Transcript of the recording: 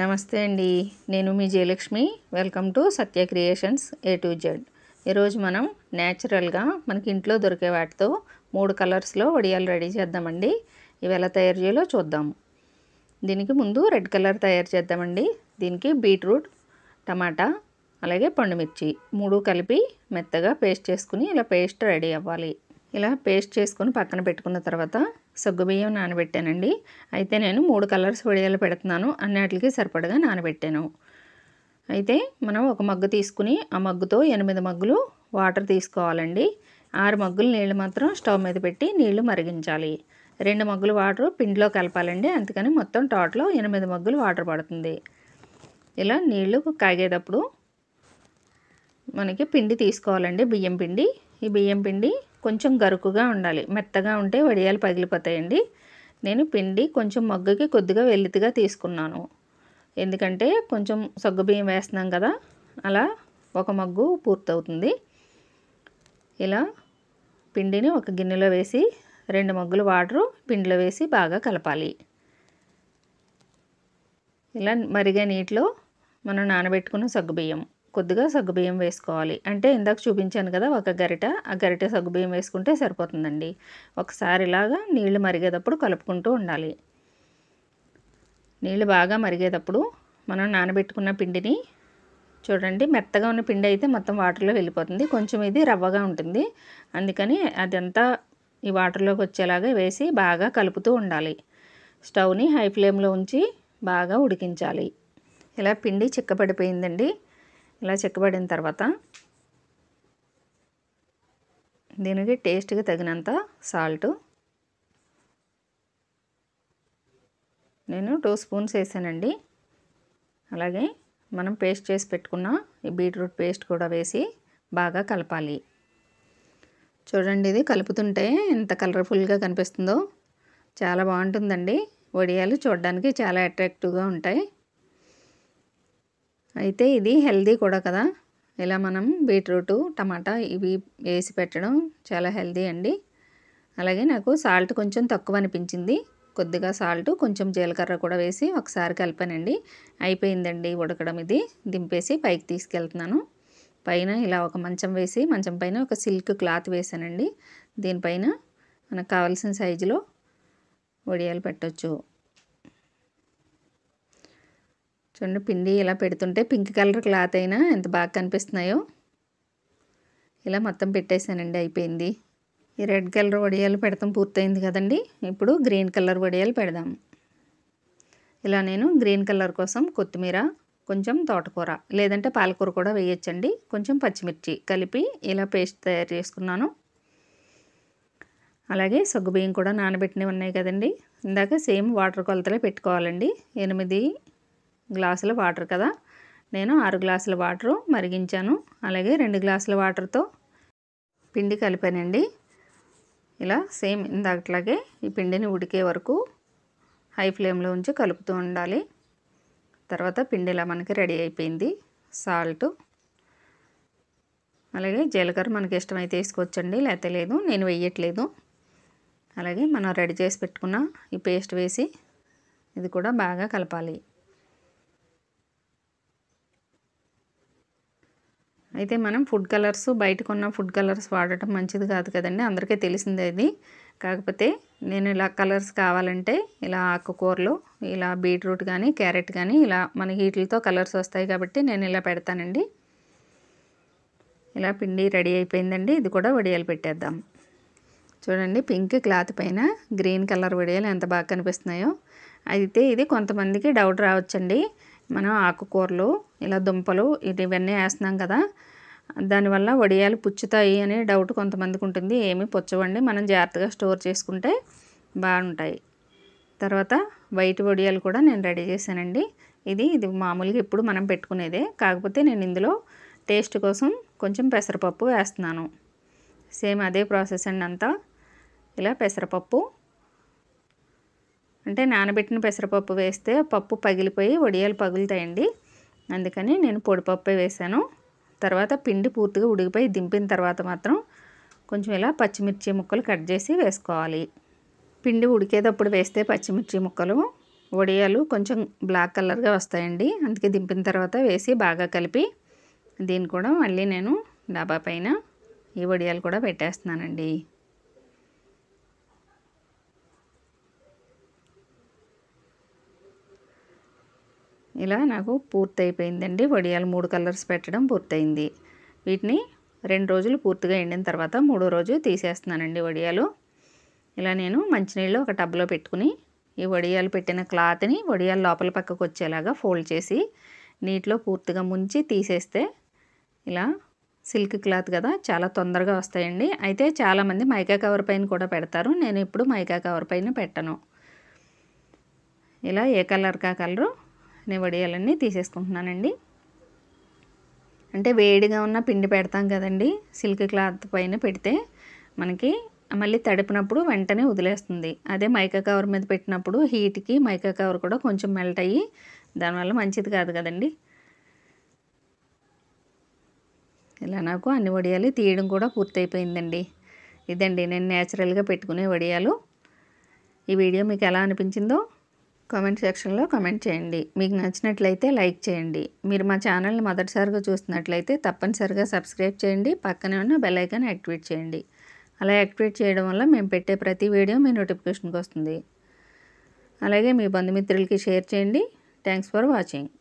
నమస్తే అండి నేను మీ Jayalakshmi welcome to Satya creations A to Z ఈరోజు మనం న్యాచురల్గా మనకి ఇంట్లో దొరికే వాటితో మూడు కలర్స్లో వడియాలు రెడీ చేద్దామండి ఇవి ఎలా తయారు చేయాలో చూద్దాము దీనికి ముందు రెడ్ కలర్ తయారు చేద్దామండి దీనికి బీట్రూట్ టమాటా అలాగే పండుమిర్చి మూడు కలిపి మెత్తగా పేస్ట్ చేసుకుని ఇలా పేస్ట్ రెడీ అవ్వాలి ఇలా పేస్ట్ చేసుకొని పక్కన పెట్టుకున్న తర్వాత సగ్గుబియ్యం నానబెట్టానండి అయితే నేను మూడు కలర్స్ వడియాలు పెడుతున్నాను అన్నిటికీ సరిపడగా నానబెట్టాను అయితే మనం ఒక మగ్గు తీసుకుని ఆ మగ్గుతో ఎనిమిది మగ్గులు వాటర్ తీసుకోవాలండి ఆరు మగ్గులు నీళ్లు మాత్రం స్టవ్ మీద పెట్టి నీళ్లు మరిగించాలి రెండు మగ్గులు వాటర్ పిండిలో కలపాలండి అందుకని మొత్తం టోటల్ ఎనిమిది మగ్గులు వాటర్ పడుతుంది ఇలా నీళ్లు కాగేటప్పుడు మనకి పిండి తీసుకోవాలండి బియ్యం పిండి ఈ బియ్యం పిండి కొంచెం గరుకుగా ఉండాలి మెత్తగా ఉంటే వడియాలు పగిలిపోతాయండి నేను పిండి కొంచెం మగ్గుకి కొద్దిగా వెల్లితిగా తీసుకున్నాను ఎందుకంటే కొంచెం సగ్గుబియ్యం వేస్తున్నాం కదా అలా ఒక మగ్గు పూర్తవుతుంది ఇలా పిండిని ఒక గిన్నెలో వేసి రెండు మగ్గులు వాటరు పిండిలో వేసి బాగా కలపాలి ఇలా మరిగే నీటిలో మనం నానబెట్టుకున్న సగ్గుబియ్యం కొద్దిగా సగ్గుబియ్యం వేసుకోవాలి అంటే ఇందాక చూపించాను కదా ఒక గరిట ఆ గరిట సగ్గుబియ్యం వేసుకుంటే సరిపోతుందండి ఒకసారి ఇలాగా నీళ్లు మరిగేటప్పుడు కలుపుకుంటూ ఉండాలి నీళ్లు బాగా మరిగేటప్పుడు మనం నానబెట్టుకున్న పిండిని చూడండి మెత్తగా ఉన్న పిండి అయితే మొత్తం వాటర్లో వెళ్ళిపోతుంది కొంచెం ఇది రవ్వగా ఉంటుంది అందుకని అదంతా ఈ వాటర్లోకి వచ్చేలాగా వేసి బాగా కలుపుతూ ఉండాలి స్టవ్ని హై ఫ్లేమ్లో ఉంచి బాగా ఉడికించాలి ఇలా పిండి చిక్కపడిపోయిందండి ఇలా చెక్కబడిన తర్వాత దీనికి టేస్ట్కి తగినంత సాల్ట్ నేను టూ స్పూన్స్ వేసానండి అలాగే మనం పేస్ట్ చేసి పెట్టుకున్న ఈ బీట్రూట్ పేస్ట్ కూడా వేసి బాగా కలపాలి చూడండి ఇది కలుపుతుంటే ఎంత కలర్ఫుల్గా కనిపిస్తుందో చాలా బాగుంటుందండి వడియాలు చూడడానికి చాలా అట్రాక్టివ్గా ఉంటాయి అయితే ఇది హెల్దీ కూడా కదా ఇలా మనం బీట్రూట్ టమాటా ఇవి వేసి పెట్టడం చాలా హెల్దీ అండి అలాగే నాకు సాల్ట్ కొంచెం తక్కువ అనిపించింది కొద్దిగా సాల్ట్ కొంచెం జీలకర్ర కూడా వేసి ఒకసారి కలిపానండి అయిపోయిందండి ఉడకడం ఇది దింపేసి పైకి తీసుకెళ్తున్నాను పైన ఇలా ఒక మంచం వేసి మంచం పైన ఒక సిల్క్ క్లాత్ వేసానండి దీనిపైన మనకు కావాల్సిన సైజులో వడియాలు పెట్టవచ్చు చూడండి పిండి ఇలా పెడుతుంటే పింక్ కలర్ క్లాత్ అయినా ఎంత బాగా కనిపిస్తున్నాయో ఇలా మొత్తం పెట్టేశానండి అయిపోయింది ఈ రెడ్ కలర్ వడియాలు పెడతాం పూర్తయింది కదండి ఇప్పుడు గ్రీన్ కలర్ వడియాలు పెడదాం ఇలా నేను గ్రీన్ కలర్ కోసం కొత్తిమీర కొంచెం తోటకూర లేదంటే పాలకూర కూడా వేయచ్చండి కొంచెం పచ్చిమిర్చి కలిపి ఇలా పేస్ట్ తయారు చేసుకున్నాను అలాగే సగ్గుబియ్యం కూడా నానబెట్టినవి ఉన్నాయి కదండి ఇందాక సేమ్ వాటర్ కొలతలే పెట్టుకోవాలండి ఎనిమిది గ్లాసుల వాటర్ కదా నేను ఆరు గ్లాసుల వాటరు మరిగించాను అలాగే రెండు గ్లాసుల వాటర్తో పిండి కలిపానండి ఇలా సేమ్ ఇందాకట్లాగే ఈ పిండిని ఉడికే వరకు హై ఫ్లేమ్లో ఉంచి కలుపుతూ ఉండాలి తర్వాత పిండి ఇలా మనకి రెడీ అయిపోయింది సాల్ట్ అలాగే జీలకర్ర మనకి ఇష్టమైతే వేసుకోవచ్చండి లేకపోతే లేదు నేను వేయట్లేదు అలాగే మనం రెడీ చేసి పెట్టుకున్న ఈ పేస్ట్ వేసి ఇది కూడా బాగా కలపాలి అయితే మనం ఫుడ్ కలర్స్ బయటకు ఉన్న ఫుడ్ కలర్స్ వాడటం మంచిది కాదు కదండి అందరికీ తెలిసిందే అది కాకపోతే నేను ఇలా కలర్స్ కావాలంటే ఇలా ఆకుకూరలు ఇలా బీట్రూట్ కానీ క్యారెట్ కానీ ఇలా మన హీట్లతో కలర్స్ వస్తాయి కాబట్టి నేను ఇలా పెడతానండి ఇలా పిండి రెడీ అయిపోయిందండి ఇది కూడా వడియాలు పెట్టేద్దాం చూడండి పింక్ క్లాత్ పైన గ్రీన్ కలర్ వడియాలు ఎంత బాగా కనిపిస్తున్నాయో అయితే ఇది కొంతమందికి డౌట్ రావచ్చండి మనం ఆకుకూరలు ఇలా దుంపలు ఇది ఇవన్నీ వేస్తున్నాం కదా దానివల్ల వడియాలు పుచ్చుతాయి అనే డౌట్ కొంతమందికి ఉంటుంది ఏమీ పుచ్చవండి మనం జాగ్రత్తగా స్టోర్ చేసుకుంటే బాగుంటాయి తర్వాత వైట్ వడియాలు కూడా నేను రెడీ చేశానండి ఇది ఇది మామూలుగా ఎప్పుడు మనం పెట్టుకునేదే కాకపోతే నేను ఇందులో టేస్ట్ కోసం కొంచెం పెసరపప్పు వేస్తున్నాను సేమ్ అదే ప్రాసెస్ అండి అంతా ఇలా పెసరపప్పు అంటే నానబెట్టిన పెసరపప్పు వేస్తే పప్పు పగిలిపోయి వడియాలు పగులుతాయండి అందుకని నేను పొడిపప్పే వేశాను తర్వాత పిండి పూర్తిగా ఉడికిపోయి దింపిన తర్వాత మాత్రం కొంచెం ఇలా పచ్చిమిర్చి ముక్కలు కట్ చేసి వేసుకోవాలి పిండి ఉడికేటప్పుడు వేస్తే పచ్చిమిర్చి ముక్కలు వడియాలు కొంచెం బ్లాక్ కలర్గా వస్తాయండి అందుకే దింపిన తర్వాత వేసి బాగా కలిపి దీన్ని కూడా మళ్ళీ నేను డాబా పైన ఈ వడియాలు కూడా పెట్టేస్తున్నానండి ఇలా నాకు పూర్తయిపోయిందండి వడియాలు మూడు కలర్స్ పెట్టడం పూర్తయింది వీటిని రెండు రోజులు పూర్తిగా ఎండిన తర్వాత మూడో రోజు తీసేస్తున్నానండి వడియాలు ఇలా నేను మంచినీళ్ళు ఒక టబ్లో పెట్టుకుని ఈ వడియాలు పెట్టిన క్లాత్ని వడియాలు లోపల పక్కకు వచ్చేలాగా ఫోల్డ్ చేసి నీటిలో పూర్తిగా ముంచి తీసేస్తే ఇలా సిల్క్ క్లాత్ కదా చాలా తొందరగా వస్తాయండి అయితే చాలామంది మైకా కవర్ పైన కూడా పెడతారు నేను ఇప్పుడు మైకా కవర్ పైన పెట్టను ఇలా ఏ కలర్ కా కలరు నేను వడియాలన్నీ తీసేసుకుంటున్నానండి అంటే వేడిగా ఉన్న పిండి పెడతాం కదండి సిల్క్ క్లాత్ పైన పెడితే మనకి మళ్ళీ తడిపినప్పుడు వెంటనే వదిలేస్తుంది అదే మైకా కవర్ మీద పెట్టినప్పుడు హీట్కి మైకా కవర్ కూడా కొంచెం మెల్ట్ అయ్యి దానివల్ల మంచిది కాదు కదండి ఇలా నాకు అన్ని వడియాలు తీయడం కూడా పూర్తయిపోయిందండి ఇదండి నేను న్యాచురల్గా పెట్టుకునే వడియాలు ఈ వీడియో మీకు ఎలా అనిపించిందో కామెంట్ సెక్షన్లో కామెంట్ చేయండి మీకు నచ్చినట్లయితే లైక్ చేయండి మీరు మా ఛానల్ని మొదటిసారిగా చూస్తున్నట్లయితే తప్పనిసరిగా సబ్స్క్రైబ్ చేయండి పక్కనే ఉన్న బెల్ ఐకాన్ యాక్టివేట్ చేయండి అలా యాక్టివేట్ చేయడం వల్ల మేము పెట్టే ప్రతి వీడియో మీ నోటిఫికేషన్కి వస్తుంది అలాగే మీ బంధుమిత్రులకి షేర్ చేయండి థ్యాంక్స్ ఫర్ వాచింగ్